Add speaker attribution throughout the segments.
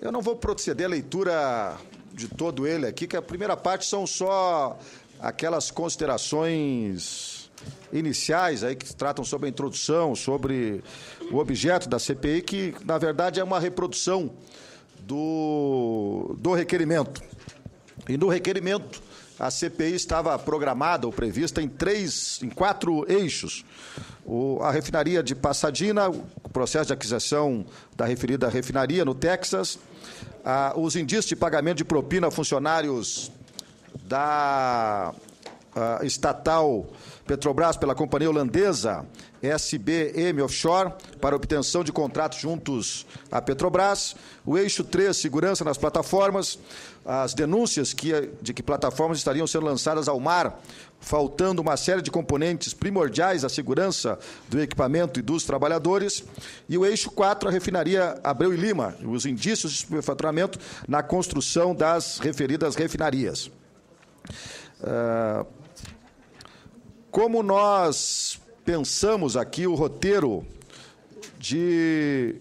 Speaker 1: Eu não vou proceder à leitura de todo ele aqui, que a primeira parte são só aquelas considerações iniciais aí que tratam sobre a introdução, sobre o objeto da CPI, que na verdade é uma reprodução do, do requerimento. E no requerimento a CPI estava programada ou prevista em três, em quatro eixos. O, a refinaria de Pasadena, o processo de aquisição da referida refinaria no Texas, a, os indícios de pagamento de propina a funcionários da uh, estatal Petrobras pela companhia holandesa SBM Offshore para obtenção de contratos juntos à Petrobras, o eixo 3, segurança nas plataformas, as denúncias que, de que plataformas estariam sendo lançadas ao mar, faltando uma série de componentes primordiais à segurança do equipamento e dos trabalhadores, e o eixo 4, a refinaria Abreu e Lima, os indícios de superfaturamento na construção das referidas refinarias. Uh, como nós pensamos aqui o roteiro de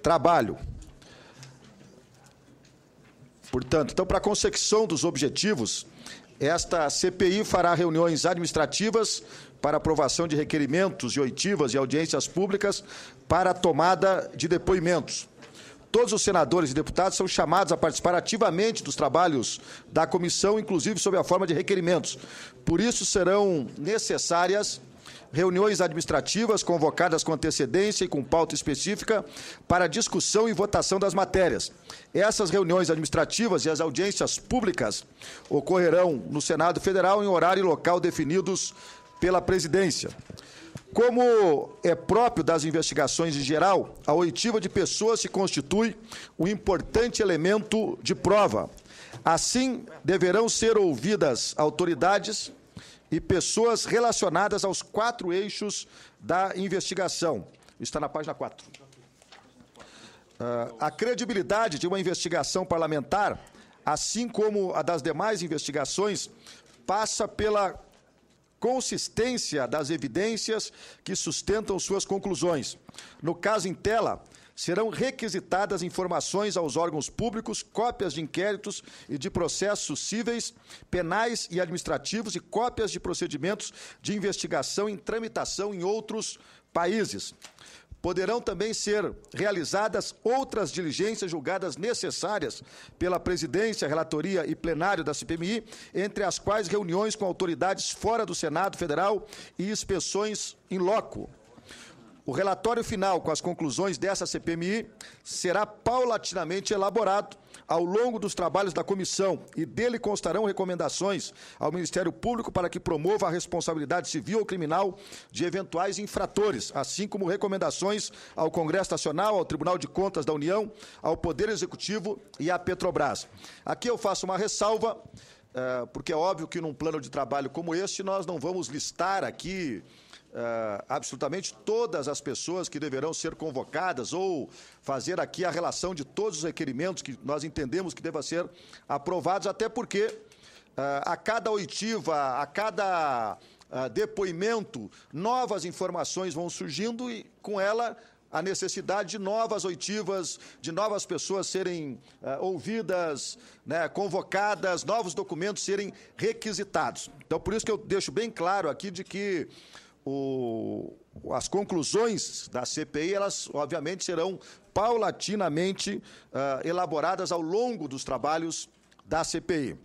Speaker 1: trabalho. Portanto, então, para a consecução dos objetivos, esta CPI fará reuniões administrativas para aprovação de requerimentos e oitivas e audiências públicas para tomada de depoimentos. Todos os senadores e deputados são chamados a participar ativamente dos trabalhos da comissão, inclusive sob a forma de requerimentos. Por isso, serão necessárias reuniões administrativas convocadas com antecedência e com pauta específica para discussão e votação das matérias. Essas reuniões administrativas e as audiências públicas ocorrerão no Senado Federal em horário e local definidos pela presidência. Como é próprio das investigações em geral, a oitiva de pessoas se constitui um importante elemento de prova. Assim, deverão ser ouvidas autoridades e pessoas relacionadas aos quatro eixos da investigação. Está na página 4. Uh, ah, a credibilidade de uma investigação parlamentar, assim como a das demais investigações, passa pela consistência das evidências que sustentam suas conclusões. No caso em tela, serão requisitadas informações aos órgãos públicos, cópias de inquéritos e de processos cíveis, penais e administrativos e cópias de procedimentos de investigação em tramitação em outros países. Poderão também ser realizadas outras diligências julgadas necessárias pela presidência, relatoria e plenário da CPMI, entre as quais reuniões com autoridades fora do Senado Federal e inspeções em loco. O relatório final com as conclusões dessa CPMI será paulatinamente elaborado ao longo dos trabalhos da comissão e dele constarão recomendações ao Ministério Público para que promova a responsabilidade civil ou criminal de eventuais infratores, assim como recomendações ao Congresso Nacional, ao Tribunal de Contas da União, ao Poder Executivo e à Petrobras. Aqui eu faço uma ressalva, eh, porque é óbvio que num plano de trabalho como este nós não vamos listar aqui Uh, absolutamente todas as pessoas que deverão ser convocadas ou fazer aqui a relação de todos os requerimentos que nós entendemos que deva ser aprovados, até porque uh, a cada oitiva, a cada uh, depoimento, novas informações vão surgindo e com ela a necessidade de novas oitivas, de novas pessoas serem uh, ouvidas, né, convocadas, novos documentos serem requisitados. Então, por isso que eu deixo bem claro aqui de que o, as conclusões da CPI, elas obviamente serão paulatinamente uh, elaboradas ao longo dos trabalhos da CPI.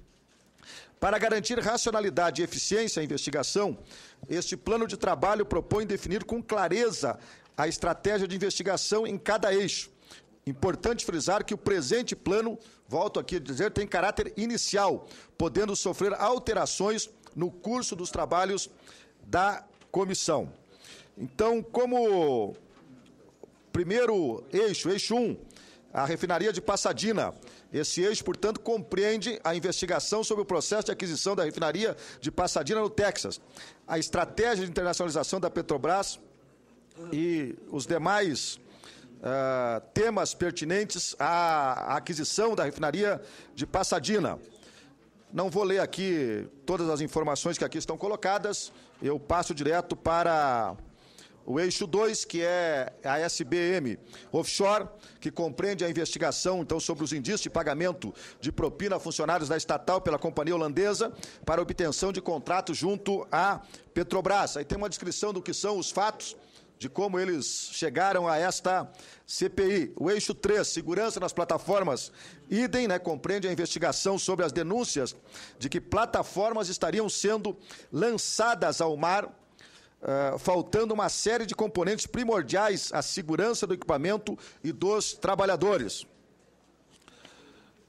Speaker 1: Para garantir racionalidade e eficiência à investigação, este plano de trabalho propõe definir com clareza a estratégia de investigação em cada eixo. Importante frisar que o presente plano, volto aqui a dizer, tem caráter inicial, podendo sofrer alterações no curso dos trabalhos da comissão. Então, como primeiro eixo, eixo 1, um, a refinaria de Passadina. Esse eixo, portanto, compreende a investigação sobre o processo de aquisição da refinaria de Passadina, no Texas, a estratégia de internacionalização da Petrobras e os demais uh, temas pertinentes à aquisição da refinaria de Passadina. Não vou ler aqui todas as informações que aqui estão colocadas. Eu passo direto para o eixo 2, que é a SBM Offshore, que compreende a investigação então sobre os indícios de pagamento de propina a funcionários da estatal pela companhia holandesa para obtenção de contrato junto à Petrobras. Aí tem uma descrição do que são os fatos de como eles chegaram a esta CPI. O eixo 3, segurança nas plataformas, idem, né, compreende a investigação sobre as denúncias de que plataformas estariam sendo lançadas ao mar, uh, faltando uma série de componentes primordiais à segurança do equipamento e dos trabalhadores.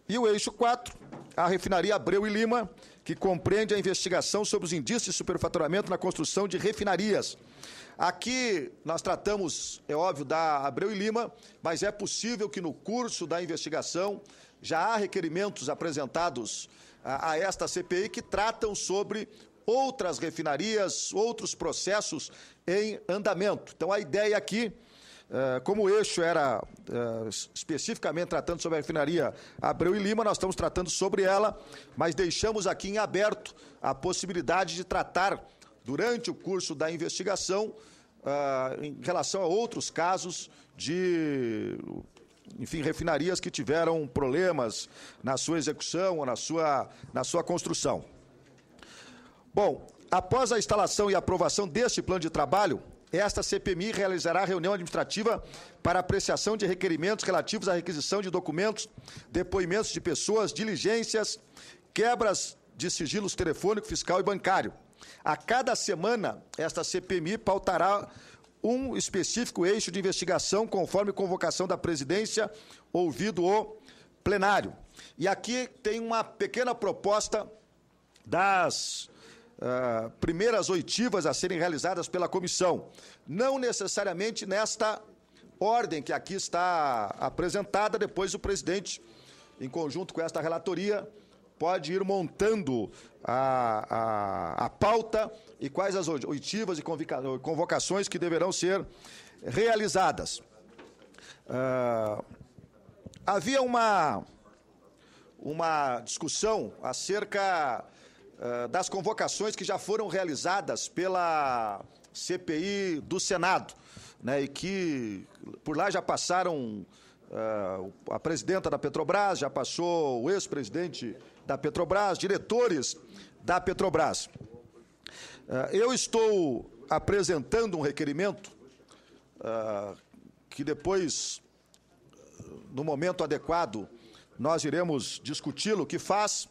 Speaker 1: E o eixo 4, a refinaria Abreu e Lima, que compreende a investigação sobre os indícios de superfaturamento na construção de refinarias. Aqui nós tratamos, é óbvio, da Abreu e Lima, mas é possível que no curso da investigação já há requerimentos apresentados a, a esta CPI que tratam sobre outras refinarias, outros processos em andamento. Então a ideia aqui eh, como o eixo era eh, especificamente tratando sobre a refinaria Abreu e Lima, nós estamos tratando sobre ela, mas deixamos aqui em aberto a possibilidade de tratar durante o curso da investigação eh, em relação a outros casos de enfim, refinarias que tiveram problemas na sua execução ou na sua, na sua construção. Bom, após a instalação e aprovação deste plano de trabalho, esta CPMI realizará reunião administrativa para apreciação de requerimentos relativos à requisição de documentos, depoimentos de pessoas, diligências, quebras de sigilos telefônico, fiscal e bancário. A cada semana, esta CPMI pautará um específico eixo de investigação conforme convocação da presidência, ouvido o plenário. E aqui tem uma pequena proposta das ah, primeiras oitivas a serem realizadas pela comissão. Não necessariamente nesta ordem que aqui está apresentada, depois o presidente, em conjunto com esta relatoria, pode ir montando a, a, a pauta e quais as oitivas e convocações que deverão ser realizadas. Uh, havia uma, uma discussão acerca eh, das convocações que já foram realizadas pela CPI do Senado, né, e que por lá já passaram uh, a presidenta da Petrobras, já passou o ex-presidente da Petrobras, diretores da Petrobras. Uh, eu estou apresentando um requerimento que depois, no momento adequado, nós iremos discuti-lo, que faz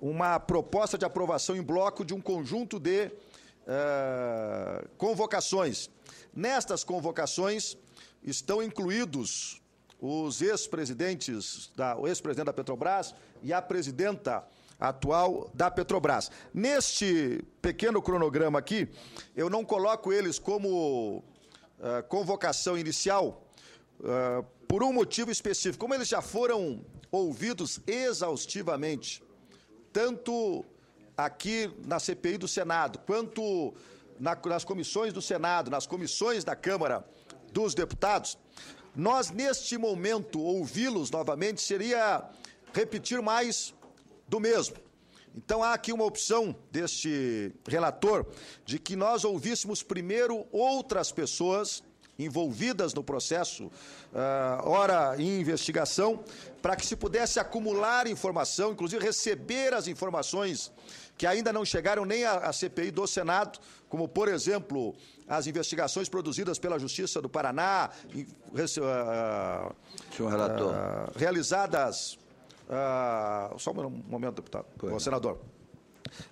Speaker 1: uma proposta de aprovação em bloco de um conjunto de uh, convocações. Nestas convocações estão incluídos os ex-presidentes, da, o ex-presidente da Petrobras e a presidenta atual da Petrobras. Neste pequeno cronograma aqui, eu não coloco eles como uh, convocação inicial uh, por um motivo específico. Como eles já foram ouvidos exaustivamente tanto aqui na CPI do Senado, quanto na, nas comissões do Senado, nas comissões da Câmara dos Deputados, nós, neste momento, ouvi-los novamente seria repetir mais do mesmo. Então, há aqui uma opção deste relator de que nós ouvíssemos primeiro outras pessoas envolvidas no processo, uh, ora em investigação, para que se pudesse acumular informação, inclusive receber as informações que ainda não chegaram nem à CPI do Senado, como, por exemplo, as investigações produzidas pela Justiça do Paraná, uh, Uh, realizadas. Uh, só um momento, deputado. senador.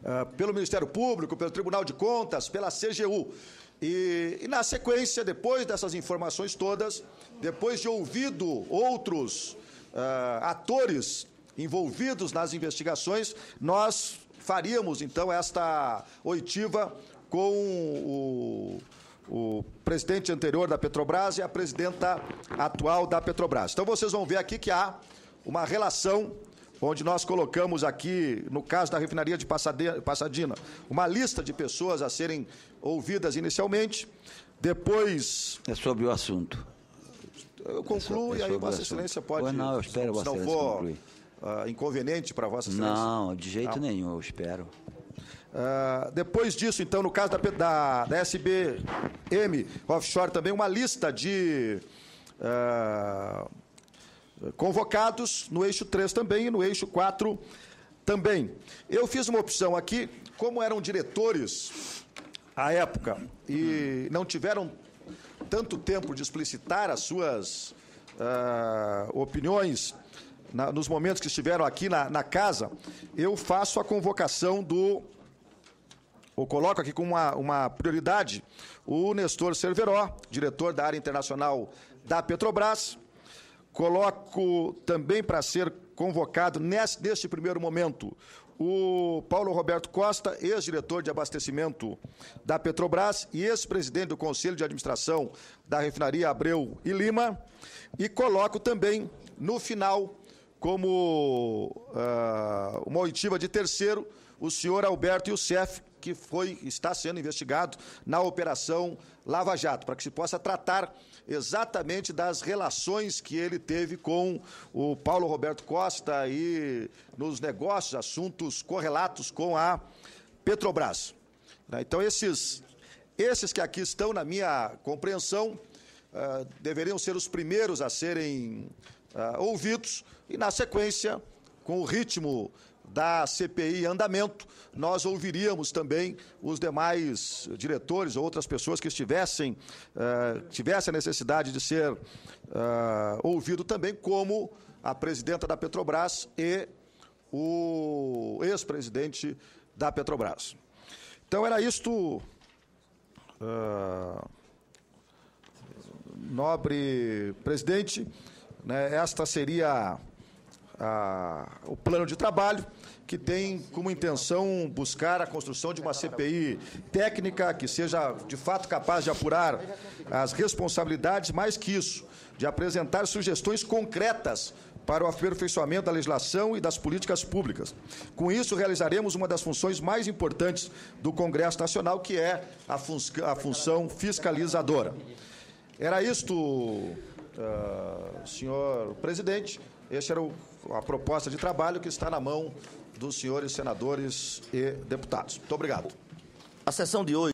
Speaker 1: Uh, pelo Ministério Público, pelo Tribunal de Contas, pela CGU. E, e, na sequência, depois dessas informações todas, depois de ouvido outros uh, atores envolvidos nas investigações, nós faríamos então esta oitiva com o, o presidente anterior da Petrobras e a presidenta atual da Petrobras. Então vocês vão ver aqui que há uma relação onde nós colocamos aqui, no caso da refinaria de Passadina, uma lista de pessoas a serem ouvidas inicialmente. Depois. É sobre o assunto. Eu concluo é, é sobre, é sobre e aí Vossa Excelência pode. Pois não, eu espero se, Vossa Excelência for, concluir. Uh, inconveniente para Vossa Excelência? Não, de jeito nenhum, eu espero. Uh, depois disso, então, no caso da, da, da SBM Offshore, também uma lista de. Uh, convocados no eixo 3 também e no eixo 4 também. Eu fiz uma opção aqui, como eram diretores à época e não tiveram tanto tempo de explicitar as suas uh, opiniões na, nos momentos que estiveram aqui na, na, casa, eu faço a convocação do. Ou coloco aqui com uma, uma prioridade o Nestor Cerveró, diretor da área internacional da Petrobras, Coloco também para ser convocado neste, neste primeiro momento o Paulo Roberto Costa, ex-diretor de abastecimento da Petrobras e ex-presidente do Conselho de Administração da Refinaria Abreu e Lima, e coloco também no final como uh, uma oitiva de terceiro o senhor Alberto Youssef, que foi, está sendo investigado na Operação Lava Jato, para que se possa tratar exatamente das relações que ele teve com o Paulo Roberto Costa e nos negócios, assuntos correlatos com a Petrobras. Né, então, esses, esses que aqui estão, na minha compreensão, ah, deveriam ser os primeiros a serem ah, ouvidos e, na sequência, com o ritmo da CPI em andamento, nós ouviríamos também os demais diretores ou outras pessoas que estivessem, uh, tivessem a necessidade de ser uh, ouvido também, como a presidenta da Petrobras e o ex-presidente da Petrobras. Então era isto, uh, nobre presidente, né, esta seria a, o plano de trabalho, que tem como intenção buscar a construção de uma CPI técnica que seja de fato capaz de apurar as responsabilidades, mais que isso, de apresentar sugestões concretas para o aperfeiçoamento da legislação e das políticas públicas. Com isso, realizaremos uma das funções mais importantes do Congresso Nacional, que é a, fun a função fiscalizadora. Era isto, uh, senhor presidente. Este era o a proposta de trabalho que está na mão dos senhores senadores e deputados. Muito obrigado. A sessão de hoje.